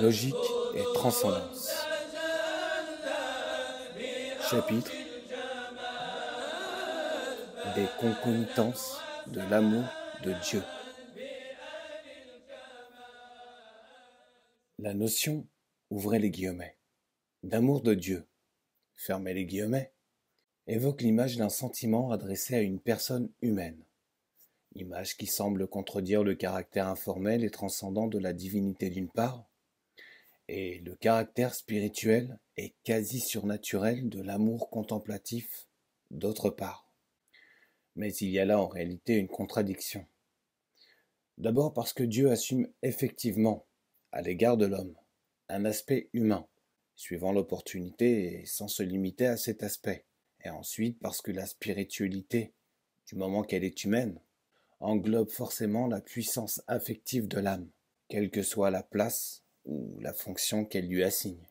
logique et transcendance. Chapitre des concomitances de l'amour de Dieu. La notion, ouvrez les guillemets, d'amour de Dieu, fermez les guillemets, évoque l'image d'un sentiment adressé à une personne humaine image qui semble contredire le caractère informel et transcendant de la divinité d'une part, et le caractère spirituel et quasi surnaturel de l'amour contemplatif d'autre part. Mais il y a là en réalité une contradiction. D'abord parce que Dieu assume effectivement, à l'égard de l'homme, un aspect humain, suivant l'opportunité et sans se limiter à cet aspect, et ensuite parce que la spiritualité, du moment qu'elle est humaine, englobe forcément la puissance affective de l'âme, quelle que soit la place ou la fonction qu'elle lui assigne.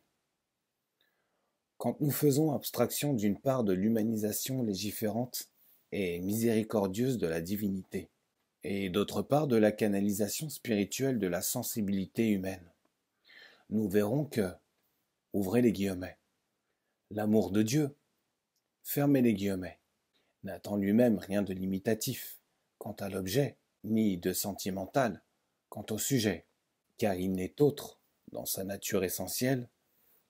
Quand nous faisons abstraction d'une part de l'humanisation légiférante et miséricordieuse de la divinité, et d'autre part de la canalisation spirituelle de la sensibilité humaine, nous verrons que, ouvrez les guillemets, l'amour de Dieu, fermez les guillemets, n'attend lui-même rien de limitatif, quant à l'objet, ni de sentimental quant au sujet, car il n'est autre, dans sa nature essentielle,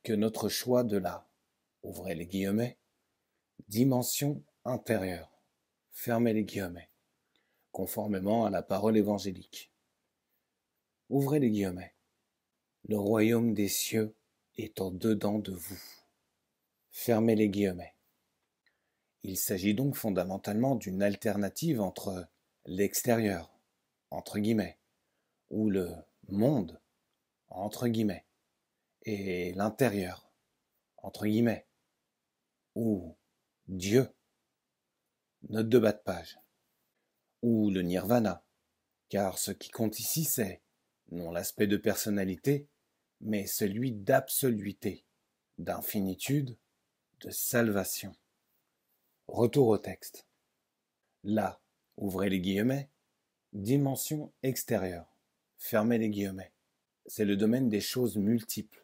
que notre choix de la, ouvrez les guillemets, dimension intérieure, fermez les guillemets, conformément à la parole évangélique. Ouvrez les guillemets. Le royaume des cieux est en dedans de vous. Fermez les guillemets. Il s'agit donc fondamentalement d'une alternative entre l'extérieur, entre guillemets, ou le monde, entre guillemets, et l'intérieur, entre guillemets, ou Dieu, note de bas de page, ou le nirvana, car ce qui compte ici c'est non l'aspect de personnalité, mais celui d'absoluité, d'infinitude, de salvation. Retour au texte. Là, ouvrez les guillemets, dimension extérieure, fermez les guillemets. C'est le domaine des choses multiples,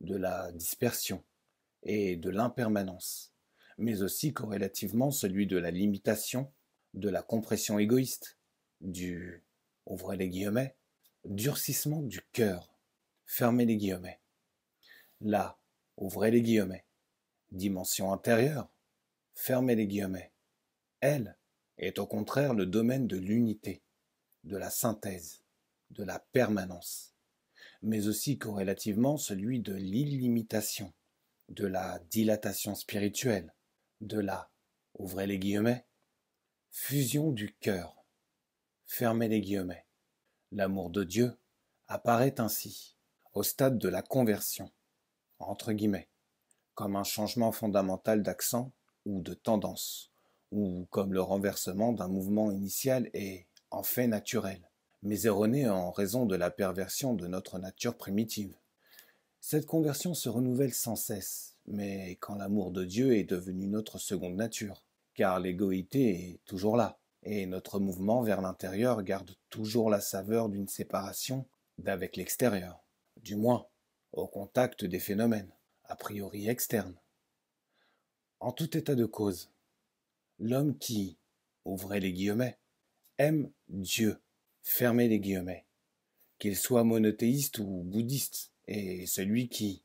de la dispersion et de l'impermanence, mais aussi corrélativement celui de la limitation, de la compression égoïste, du ouvrez les guillemets, durcissement du cœur, fermez les guillemets. Là, ouvrez les guillemets. Dimension intérieure, fermez les guillemets. Elle, est au contraire le domaine de l'unité, de la synthèse, de la permanence, mais aussi corrélativement celui de l'illimitation, de la dilatation spirituelle, de la, ouvrez les guillemets, fusion du cœur, fermez les guillemets. L'amour de Dieu apparaît ainsi, au stade de la conversion, entre guillemets, comme un changement fondamental d'accent ou de tendance ou comme le renversement d'un mouvement initial est en fait naturel, mais erroné en raison de la perversion de notre nature primitive. Cette conversion se renouvelle sans cesse, mais quand l'amour de Dieu est devenu notre seconde nature, car l'égoïté est toujours là, et notre mouvement vers l'intérieur garde toujours la saveur d'une séparation d'avec l'extérieur, du moins au contact des phénomènes, a priori externes. En tout état de cause, L'homme qui, ouvrez les guillemets, aime Dieu, fermez les guillemets, qu'il soit monothéiste ou bouddhiste, et celui qui,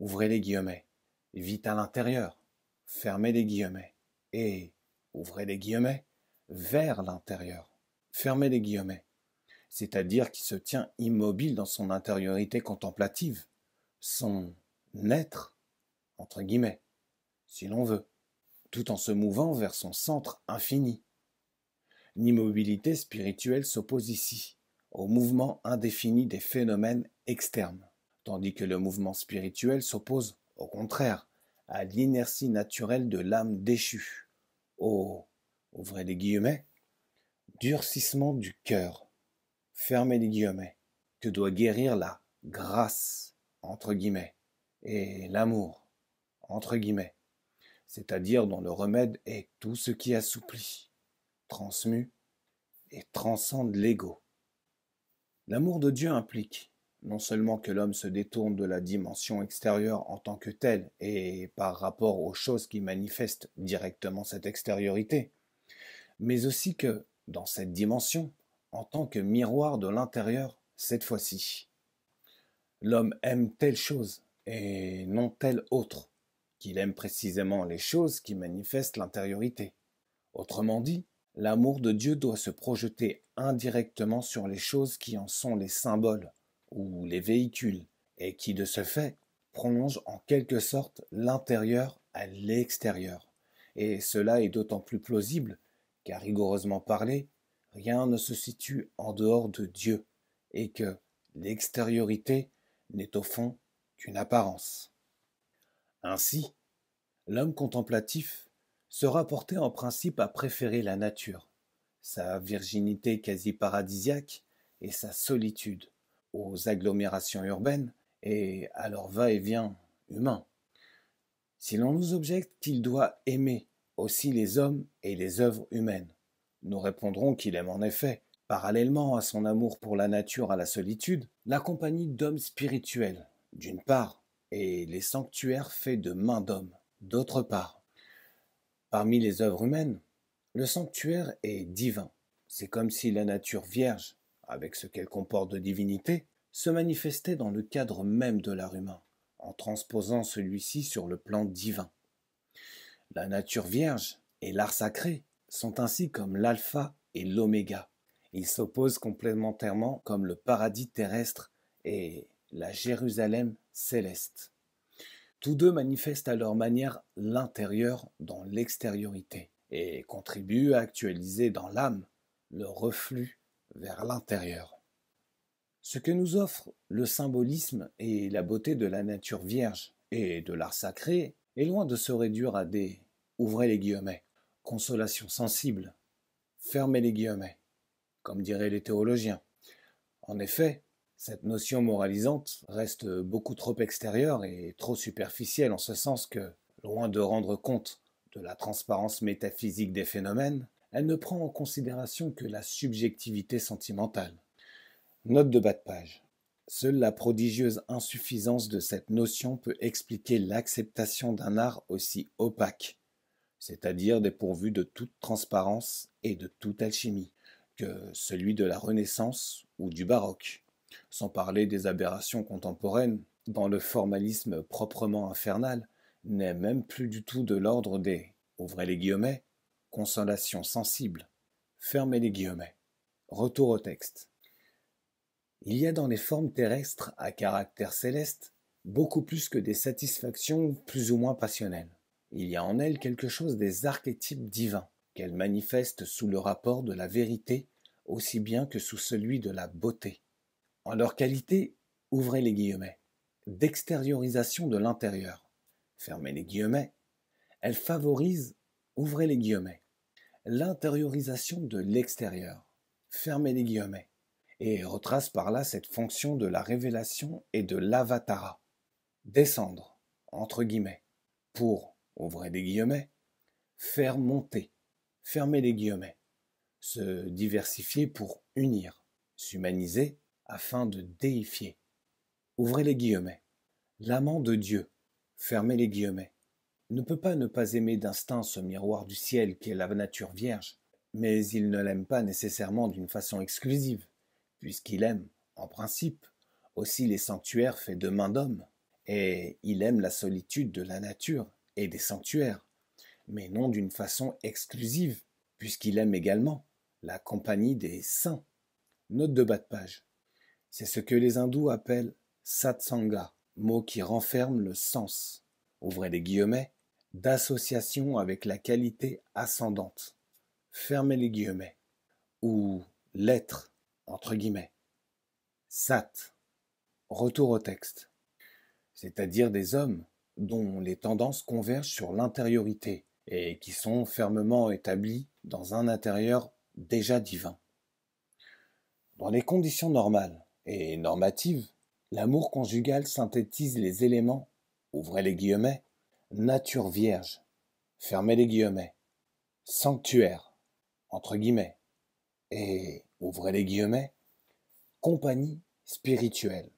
ouvrez les guillemets, vit à l'intérieur, fermez les guillemets, et, ouvrez les guillemets, vers l'intérieur, fermez les guillemets, c'est-à-dire qui se tient immobile dans son intériorité contemplative, son être, entre guillemets, si l'on veut tout en se mouvant vers son centre infini. L'immobilité spirituelle s'oppose ici au mouvement indéfini des phénomènes externes, tandis que le mouvement spirituel s'oppose, au contraire, à l'inertie naturelle de l'âme déchue, au, ouvrez les guillemets, durcissement du cœur, fermez les guillemets, que doit guérir la grâce, entre guillemets, et l'amour, entre guillemets, c'est-à-dire dont le remède est tout ce qui assouplit, transmue et transcende l'ego. L'amour de Dieu implique non seulement que l'homme se détourne de la dimension extérieure en tant que telle et par rapport aux choses qui manifestent directement cette extériorité, mais aussi que, dans cette dimension, en tant que miroir de l'intérieur, cette fois-ci, l'homme aime telle chose et non telle autre, qu'il aime précisément les choses qui manifestent l'intériorité. Autrement dit, l'amour de Dieu doit se projeter indirectement sur les choses qui en sont les symboles ou les véhicules, et qui de ce fait prolongent en quelque sorte l'intérieur à l'extérieur. Et cela est d'autant plus plausible car rigoureusement parlé, rien ne se situe en dehors de Dieu, et que l'extériorité n'est au fond qu'une apparence. Ainsi, l'homme contemplatif sera porté en principe à préférer la nature, sa virginité quasi paradisiaque et sa solitude aux agglomérations urbaines et à leur va-et-vient humain. Si l'on nous objecte qu'il doit aimer aussi les hommes et les œuvres humaines, nous répondrons qu'il aime en effet, parallèlement à son amour pour la nature à la solitude, la compagnie d'hommes spirituels, d'une part, et les sanctuaires faits de mains d'hommes. D'autre part, parmi les œuvres humaines, le sanctuaire est divin. C'est comme si la nature vierge, avec ce qu'elle comporte de divinité, se manifestait dans le cadre même de l'art humain, en transposant celui-ci sur le plan divin. La nature vierge et l'art sacré sont ainsi comme l'alpha et l'oméga. Ils s'opposent complémentairement comme le paradis terrestre et la Jérusalem céleste. Tous deux manifestent à leur manière l'intérieur dans l'extériorité et contribuent à actualiser dans l'âme le reflux vers l'intérieur. Ce que nous offre le symbolisme et la beauté de la nature vierge et de l'art sacré est loin de se réduire à des ouvrez les guillemets, consolations sensibles, fermez les guillemets, comme diraient les théologiens. En effet, cette notion moralisante reste beaucoup trop extérieure et trop superficielle en ce sens que, loin de rendre compte de la transparence métaphysique des phénomènes, elle ne prend en considération que la subjectivité sentimentale. Note de bas de page. Seule la prodigieuse insuffisance de cette notion peut expliquer l'acceptation d'un art aussi opaque, c'est-à-dire dépourvu de toute transparence et de toute alchimie, que celui de la Renaissance ou du baroque. Sans parler des aberrations contemporaines, dans le formalisme proprement infernal, n'est même plus du tout de l'ordre des ouvrez les guillemets, consolations sensibles, fermez les guillemets. Retour au texte. Il y a dans les formes terrestres à caractère céleste beaucoup plus que des satisfactions plus ou moins passionnelles. Il y a en elles quelque chose des archétypes divins, qu'elles manifestent sous le rapport de la vérité aussi bien que sous celui de la beauté en leur qualité, ouvrez les guillemets, d'extériorisation de l'intérieur, fermez les guillemets, elle favorise, ouvrez les guillemets, l'intériorisation de l'extérieur, fermez les guillemets, et retrace par là cette fonction de la révélation et de l'avatara, descendre, entre guillemets, pour, ouvrez les guillemets, faire monter, fermez les guillemets, se diversifier pour unir, s'humaniser afin de déifier. Ouvrez les guillemets. L'amant de Dieu, fermez les guillemets, ne peut pas ne pas aimer d'instinct ce miroir du ciel qui est la nature vierge, mais il ne l'aime pas nécessairement d'une façon exclusive, puisqu'il aime, en principe, aussi les sanctuaires faits de main d'homme, et il aime la solitude de la nature et des sanctuaires, mais non d'une façon exclusive, puisqu'il aime également la compagnie des saints. Note de bas de page. C'est ce que les hindous appellent satsanga, mot qui renferme le sens, ouvrez les guillemets, d'association avec la qualité ascendante, fermez les guillemets, ou l'être, entre guillemets. Sat, retour au texte, c'est-à-dire des hommes dont les tendances convergent sur l'intériorité et qui sont fermement établis dans un intérieur déjà divin. Dans les conditions normales, et normative, l'amour conjugal synthétise les éléments, ouvrez les guillemets, nature vierge, fermez les guillemets, sanctuaire, entre guillemets, et, ouvrez les guillemets, compagnie spirituelle,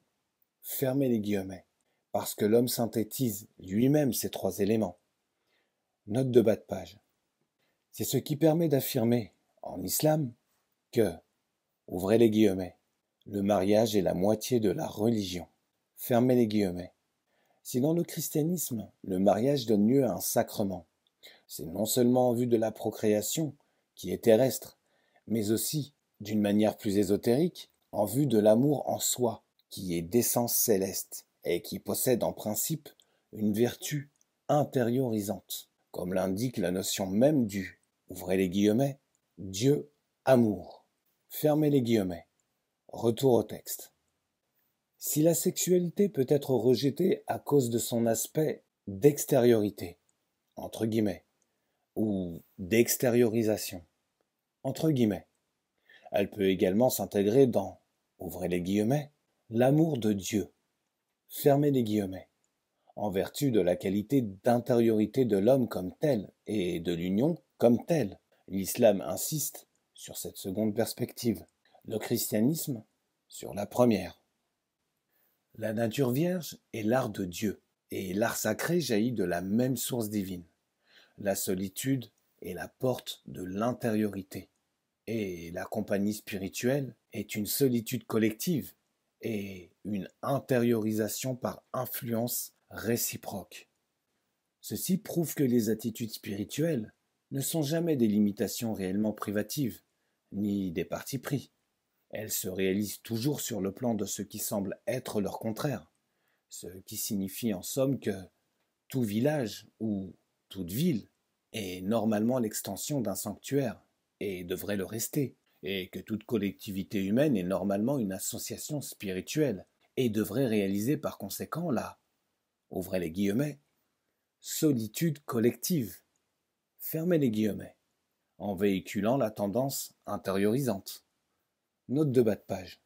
fermez les guillemets, parce que l'homme synthétise lui-même ces trois éléments. Note de bas de page. C'est ce qui permet d'affirmer, en islam, que, ouvrez les guillemets, le mariage est la moitié de la religion. Fermez les guillemets. Si dans le christianisme, le mariage donne lieu à un sacrement, c'est non seulement en vue de la procréation, qui est terrestre, mais aussi, d'une manière plus ésotérique, en vue de l'amour en soi, qui est d'essence céleste, et qui possède en principe une vertu intériorisante, comme l'indique la notion même du, ouvrez les guillemets, Dieu amour. Fermez les guillemets. Retour au texte. Si la sexualité peut être rejetée à cause de son aspect d'extériorité, entre guillemets, ou d'extériorisation, entre guillemets, elle peut également s'intégrer dans, ouvrez les guillemets, l'amour de Dieu, fermez les guillemets, en vertu de la qualité d'intériorité de l'homme comme tel et de l'union comme telle. L'islam insiste sur cette seconde perspective le christianisme sur la première. La nature vierge est l'art de Dieu, et l'art sacré jaillit de la même source divine. La solitude est la porte de l'intériorité, et la compagnie spirituelle est une solitude collective et une intériorisation par influence réciproque. Ceci prouve que les attitudes spirituelles ne sont jamais des limitations réellement privatives, ni des partis pris, elles se réalisent toujours sur le plan de ce qui semble être leur contraire, ce qui signifie en somme que tout village ou toute ville est normalement l'extension d'un sanctuaire, et devrait le rester, et que toute collectivité humaine est normalement une association spirituelle, et devrait réaliser par conséquent la, ouvrez les guillemets, solitude collective, fermez les guillemets, en véhiculant la tendance intériorisante. Note de bas de page.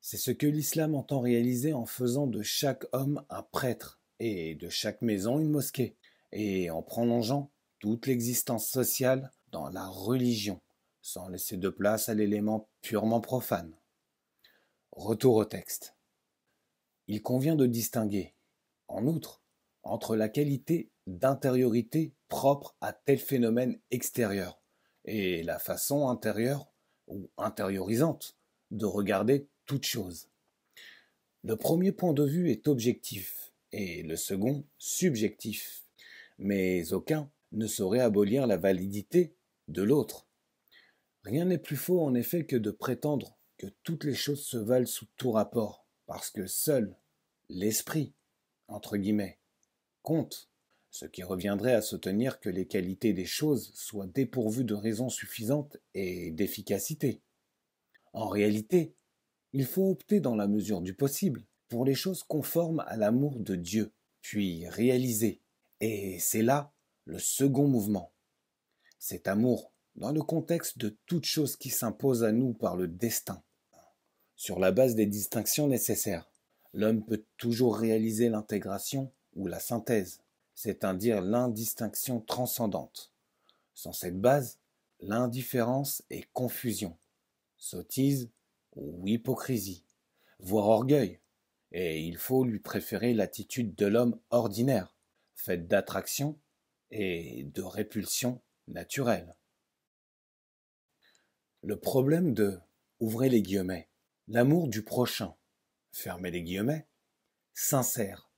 C'est ce que l'islam entend réaliser en faisant de chaque homme un prêtre et de chaque maison une mosquée, et en prolongeant toute l'existence sociale dans la religion, sans laisser de place à l'élément purement profane. Retour au texte. Il convient de distinguer, en outre, entre la qualité d'intériorité propre à tel phénomène extérieur et la façon intérieure ou intériorisante de regarder toute chose. Le premier point de vue est objectif et le second subjectif, mais aucun ne saurait abolir la validité de l'autre. Rien n'est plus faux en effet que de prétendre que toutes les choses se valent sous tout rapport, parce que seul l'esprit, entre guillemets, compte ce qui reviendrait à soutenir que les qualités des choses soient dépourvues de raisons suffisantes et d'efficacité. En réalité, il faut opter dans la mesure du possible pour les choses conformes à l'amour de Dieu, puis réaliser. Et c'est là le second mouvement. Cet amour, dans le contexte de toute chose qui s'impose à nous par le destin, sur la base des distinctions nécessaires, l'homme peut toujours réaliser l'intégration ou la synthèse c'est-à-dire l'indistinction transcendante. Sans cette base, l'indifférence est confusion, sottise ou hypocrisie, voire orgueil, et il faut lui préférer l'attitude de l'homme ordinaire, faite d'attraction et de répulsion naturelle. Le problème de ouvrez les guillemets, l'amour du prochain, fermez les guillemets, sincère,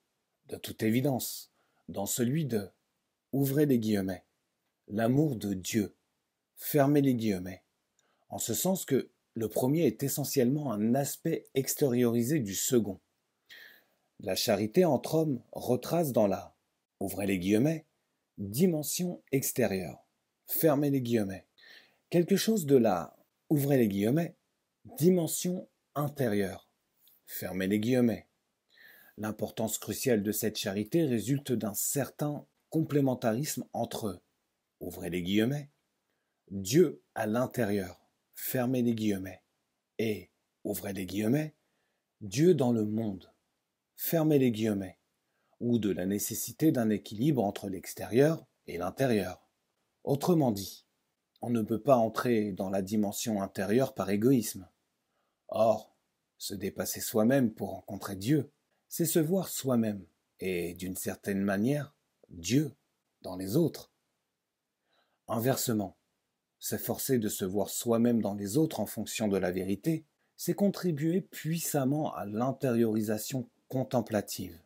de toute évidence, dans celui de ouvrez les guillemets, l'amour de Dieu, fermez les guillemets, en ce sens que le premier est essentiellement un aspect extériorisé du second. La charité entre hommes retrace dans la ouvrez les guillemets, dimension extérieure, fermez les guillemets, quelque chose de la ouvrez les guillemets, dimension intérieure, fermez les guillemets, L'importance cruciale de cette charité résulte d'un certain complémentarisme entre, ouvrez les guillemets, Dieu à l'intérieur, fermez les guillemets, et, ouvrez les guillemets, Dieu dans le monde, fermez les guillemets, ou de la nécessité d'un équilibre entre l'extérieur et l'intérieur. Autrement dit, on ne peut pas entrer dans la dimension intérieure par égoïsme. Or, se dépasser soi-même pour rencontrer Dieu c'est se voir soi-même et, d'une certaine manière, Dieu dans les autres. Inversement, s'efforcer de se voir soi-même dans les autres en fonction de la vérité, c'est contribuer puissamment à l'intériorisation contemplative.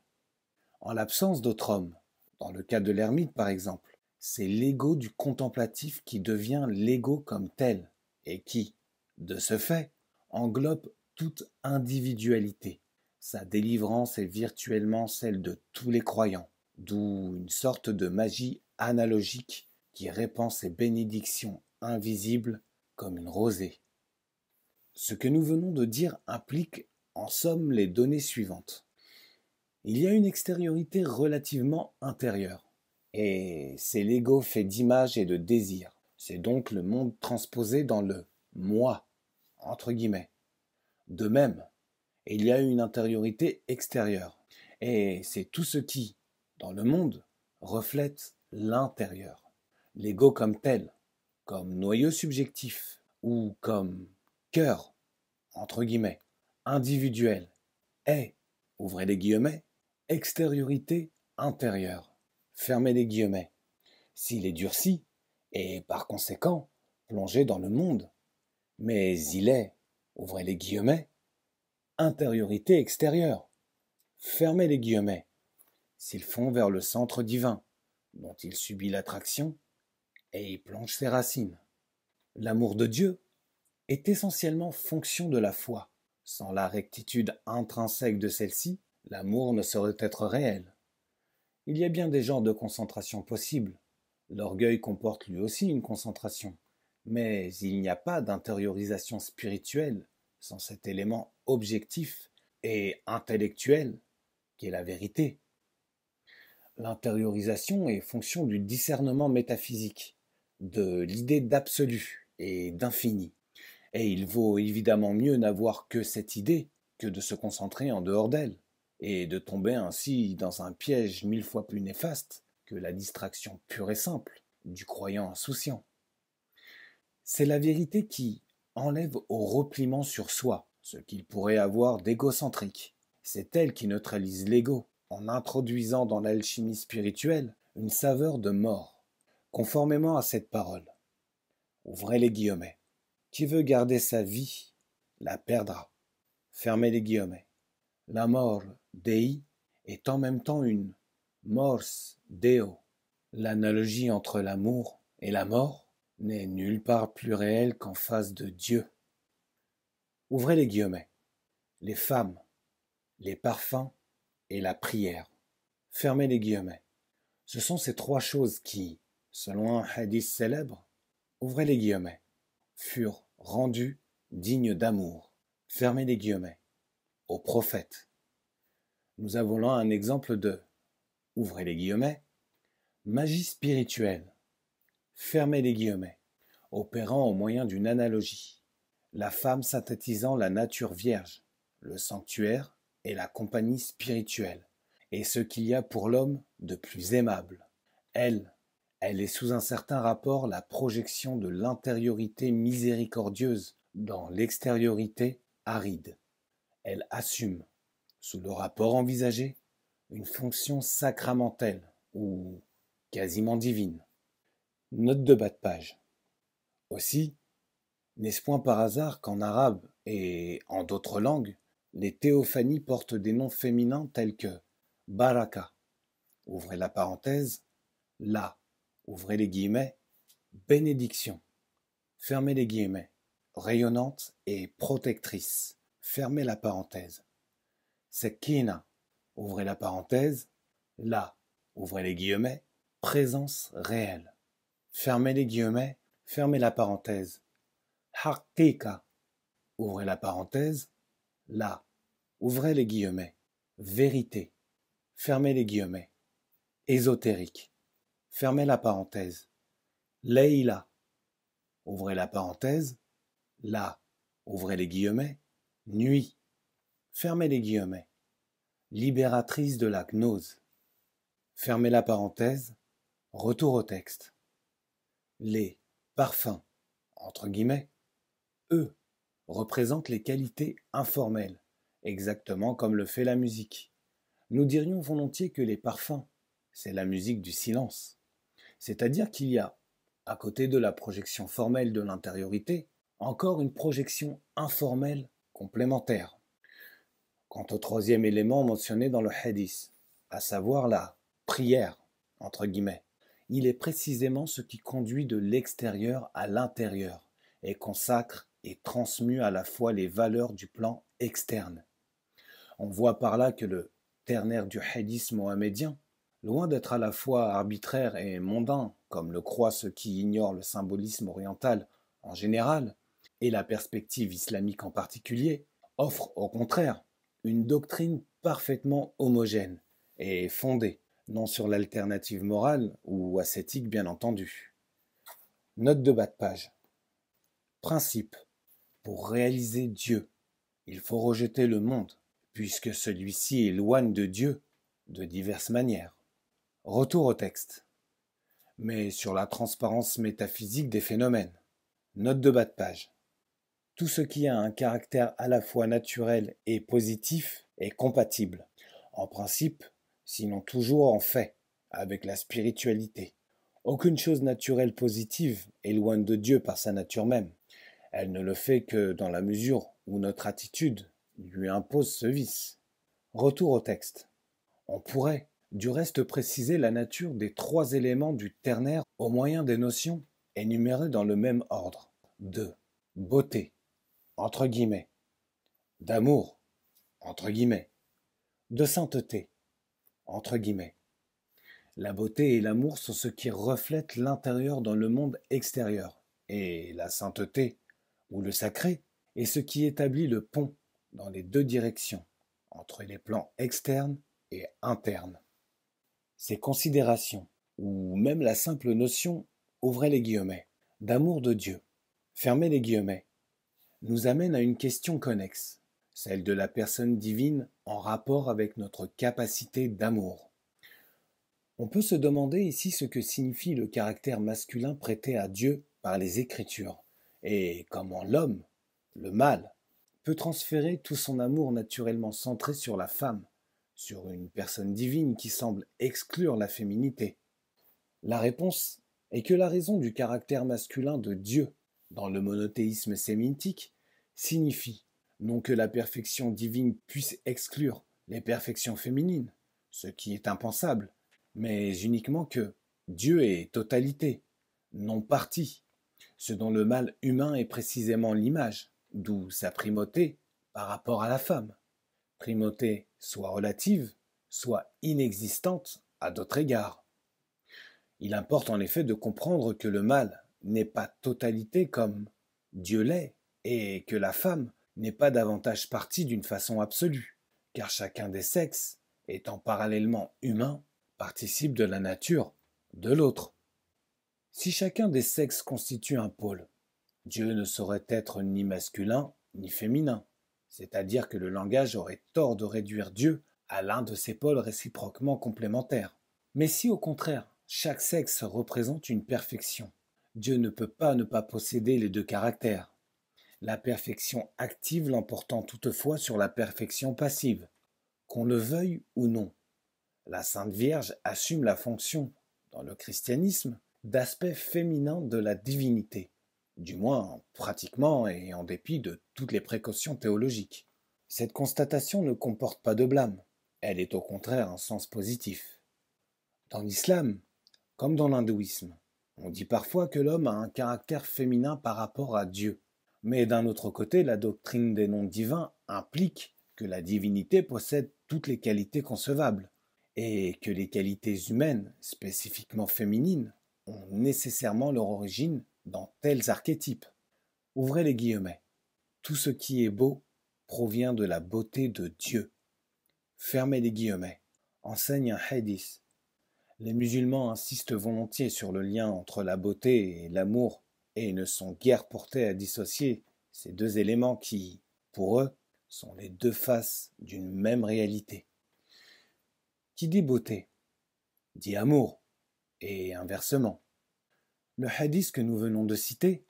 En l'absence d'autre homme, dans le cas de l'ermite par exemple, c'est l'ego du contemplatif qui devient l'ego comme tel, et qui, de ce fait, englobe toute individualité. Sa délivrance est virtuellement celle de tous les croyants, d'où une sorte de magie analogique qui répand ses bénédictions invisibles comme une rosée. Ce que nous venons de dire implique en somme les données suivantes. Il y a une extériorité relativement intérieure, et c'est l'ego fait d'images et de désirs. C'est donc le monde transposé dans le moi, entre guillemets. De même, il y a une intériorité extérieure. Et c'est tout ce qui, dans le monde, reflète l'intérieur. L'ego comme tel, comme noyau subjectif, ou comme cœur, entre guillemets, individuel, est, ouvrez les guillemets, extériorité intérieure, fermez les guillemets. S'il est durci, et par conséquent, plongé dans le monde, mais il est, ouvrez les guillemets, intériorité extérieure. Fermez les guillemets. S'ils font vers le centre divin, dont il subit l'attraction, et y plonge ses racines. L'amour de Dieu est essentiellement fonction de la foi. Sans la rectitude intrinsèque de celle-ci, l'amour ne saurait être réel. Il y a bien des genres de concentration possibles. L'orgueil comporte lui aussi une concentration, mais il n'y a pas d'intériorisation spirituelle sans cet élément objectif et intellectuel qui est la vérité. L'intériorisation est fonction du discernement métaphysique, de l'idée d'absolu et d'infini. Et il vaut évidemment mieux n'avoir que cette idée que de se concentrer en dehors d'elle, et de tomber ainsi dans un piège mille fois plus néfaste que la distraction pure et simple du croyant insouciant. C'est la vérité qui, enlève au repliement sur soi, ce qu'il pourrait avoir d'égocentrique. C'est elle qui neutralise l'ego, en introduisant dans l'alchimie spirituelle une saveur de mort, conformément à cette parole. Ouvrez les guillemets. Qui veut garder sa vie, la perdra. Fermez les guillemets. La mort dei est en même temps une mors deo. L'analogie entre l'amour et la mort n'est nulle part plus réel qu'en face de Dieu. Ouvrez les guillemets. Les femmes, les parfums et la prière. Fermez les guillemets. Ce sont ces trois choses qui, selon un hadith célèbre, ouvrez les guillemets, furent rendues dignes d'amour. Fermez les guillemets. Au prophète. Nous avons là un exemple de, ouvrez les guillemets, magie spirituelle fermez les guillemets, opérant au moyen d'une analogie, la femme synthétisant la nature vierge, le sanctuaire et la compagnie spirituelle, et ce qu'il y a pour l'homme de plus aimable. Elle, elle est sous un certain rapport la projection de l'intériorité miséricordieuse dans l'extériorité aride. Elle assume, sous le rapport envisagé, une fonction sacramentelle ou quasiment divine. Note de bas de page. Aussi, n'est-ce point par hasard qu'en arabe et en d'autres langues, les théophanies portent des noms féminins tels que Baraka, ouvrez la parenthèse, la, ouvrez les guillemets, bénédiction, fermez les guillemets, rayonnante et protectrice, fermez la parenthèse. Sekina, ouvrez la parenthèse, la, ouvrez les guillemets, présence réelle. Fermez les guillemets, fermez la parenthèse. Hakika. Ouvrez la parenthèse. La. Ouvrez les guillemets. Vérité. Fermez les guillemets. Ésotérique. Fermez la parenthèse. Leila. Ouvrez la parenthèse. La. Ouvrez les guillemets. Nuit. Fermez les guillemets. Libératrice de la gnose. Fermez la parenthèse. Retour au texte. Les parfums, entre guillemets, eux, représentent les qualités informelles, exactement comme le fait la musique. Nous dirions volontiers que les parfums, c'est la musique du silence. C'est-à-dire qu'il y a, à côté de la projection formelle de l'intériorité, encore une projection informelle complémentaire. Quant au troisième élément mentionné dans le hadith, à savoir la prière, entre guillemets, il est précisément ce qui conduit de l'extérieur à l'intérieur et consacre et transmue à la fois les valeurs du plan externe. On voit par là que le ternaire du hadith mohamédien, loin d'être à la fois arbitraire et mondain, comme le croient ceux qui ignorent le symbolisme oriental en général, et la perspective islamique en particulier, offre au contraire une doctrine parfaitement homogène et fondée non sur l'alternative morale ou ascétique bien entendu. Note de bas de page. Principe. Pour réaliser Dieu, il faut rejeter le monde, puisque celui-ci est loin de Dieu de diverses manières. Retour au texte. Mais sur la transparence métaphysique des phénomènes. Note de bas de page. Tout ce qui a un caractère à la fois naturel et positif est compatible, en principe, sinon toujours en fait, avec la spiritualité. Aucune chose naturelle positive est loin de Dieu par sa nature même. Elle ne le fait que dans la mesure où notre attitude lui impose ce vice. Retour au texte. On pourrait, du reste, préciser la nature des trois éléments du ternaire au moyen des notions énumérées dans le même ordre. De beauté, entre guillemets, d'amour, entre guillemets, de sainteté, entre guillemets. La beauté et l'amour sont ce qui reflète l'intérieur dans le monde extérieur, et la sainteté, ou le sacré, est ce qui établit le pont dans les deux directions, entre les plans externes et internes. Ces considérations, ou même la simple notion, ouvrez les guillemets, d'amour de Dieu, fermez les guillemets, nous amène à une question connexe, celle de la personne divine en rapport avec notre capacité d'amour. On peut se demander ici ce que signifie le caractère masculin prêté à Dieu par les Écritures, et comment l'homme, le mâle, peut transférer tout son amour naturellement centré sur la femme, sur une personne divine qui semble exclure la féminité. La réponse est que la raison du caractère masculin de Dieu dans le monothéisme sémitique signifie non que euh, la perfection divine puisse exclure les perfections féminines, ce qui est impensable, mais uniquement que Dieu est totalité, non partie, ce dont le mal humain est précisément l'image, d'où sa primauté par rapport à la femme, primauté soit relative, soit inexistante à d'autres égards. Il importe en effet de comprendre que le mal n'est pas totalité comme Dieu l'est, et que la femme n'est pas davantage parti d'une façon absolue, car chacun des sexes, étant parallèlement humain, participe de la nature de l'autre. Si chacun des sexes constitue un pôle, Dieu ne saurait être ni masculin ni féminin, c'est-à-dire que le langage aurait tort de réduire Dieu à l'un de ces pôles réciproquement complémentaires. Mais si au contraire chaque sexe représente une perfection, Dieu ne peut pas ne pas posséder les deux caractères, la perfection active l'emportant toutefois sur la perfection passive, qu'on le veuille ou non. La Sainte Vierge assume la fonction, dans le christianisme, d'aspect féminin de la divinité, du moins pratiquement et en dépit de toutes les précautions théologiques. Cette constatation ne comporte pas de blâme, elle est au contraire un sens positif. Dans l'islam, comme dans l'hindouisme, on dit parfois que l'homme a un caractère féminin par rapport à Dieu, mais d'un autre côté, la doctrine des noms divins implique que la divinité possède toutes les qualités concevables, et que les qualités humaines, spécifiquement féminines, ont nécessairement leur origine dans tels archétypes. Ouvrez les guillemets. Tout ce qui est beau provient de la beauté de Dieu. Fermez les guillemets. Enseigne un hadith. Les musulmans insistent volontiers sur le lien entre la beauté et l'amour et ne sont guère portés à dissocier ces deux éléments qui, pour eux, sont les deux faces d'une même réalité. Qui dit beauté dit amour, et inversement. Le hadith que nous venons de citer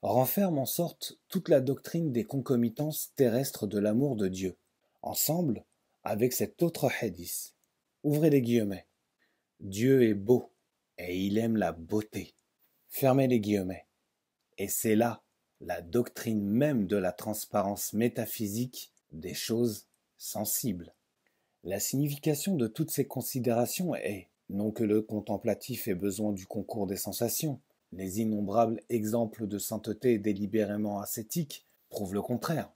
renferme en sorte toute la doctrine des concomitances terrestres de l'amour de Dieu, ensemble avec cet autre hadith. Ouvrez les guillemets. Dieu est beau et il aime la beauté. Fermez les guillemets. Et c'est là la doctrine même de la transparence métaphysique des choses sensibles. La signification de toutes ces considérations est non que le contemplatif ait besoin du concours des sensations, les innombrables exemples de sainteté délibérément ascétique prouvent le contraire,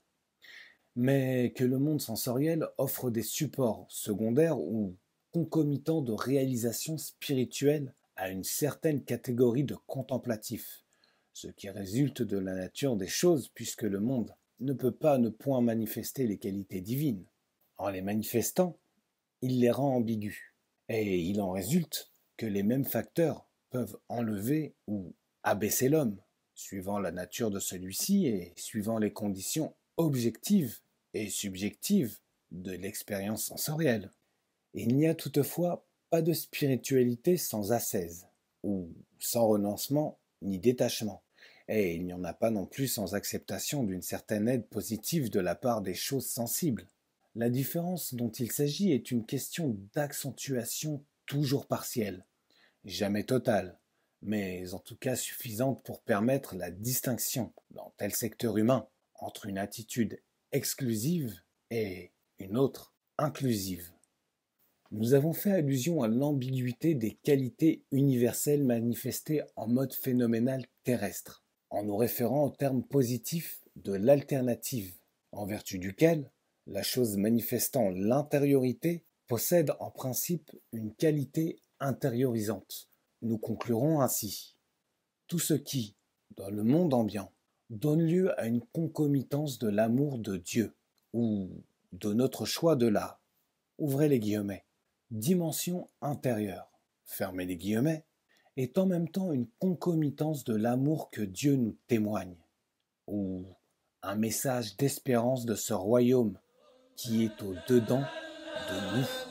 mais que le monde sensoriel offre des supports secondaires ou concomitants de réalisation spirituelle à une certaine catégorie de contemplatifs ce qui résulte de la nature des choses, puisque le monde ne peut pas ne point manifester les qualités divines. En les manifestant, il les rend ambiguës, et il en résulte que les mêmes facteurs peuvent enlever ou abaisser l'homme, suivant la nature de celui-ci et suivant les conditions objectives et subjectives de l'expérience sensorielle. Il n'y a toutefois pas de spiritualité sans assaise, ou sans renoncement ni détachement. Et il n'y en a pas non plus sans acceptation d'une certaine aide positive de la part des choses sensibles. La différence dont il s'agit est une question d'accentuation toujours partielle, jamais totale, mais en tout cas suffisante pour permettre la distinction, dans tel secteur humain, entre une attitude exclusive et une autre inclusive nous avons fait allusion à l'ambiguïté des qualités universelles manifestées en mode phénoménal terrestre, en nous référant au terme positif de l'alternative, en vertu duquel la chose manifestant l'intériorité possède en principe une qualité intériorisante. Nous conclurons ainsi. Tout ce qui, dans le monde ambiant, donne lieu à une concomitance de l'amour de Dieu, ou de notre choix de là, ouvrez les guillemets, dimension intérieure, fermez les guillemets, est en même temps une concomitance de l'amour que Dieu nous témoigne, ou un message d'espérance de ce royaume qui est au dedans de nous.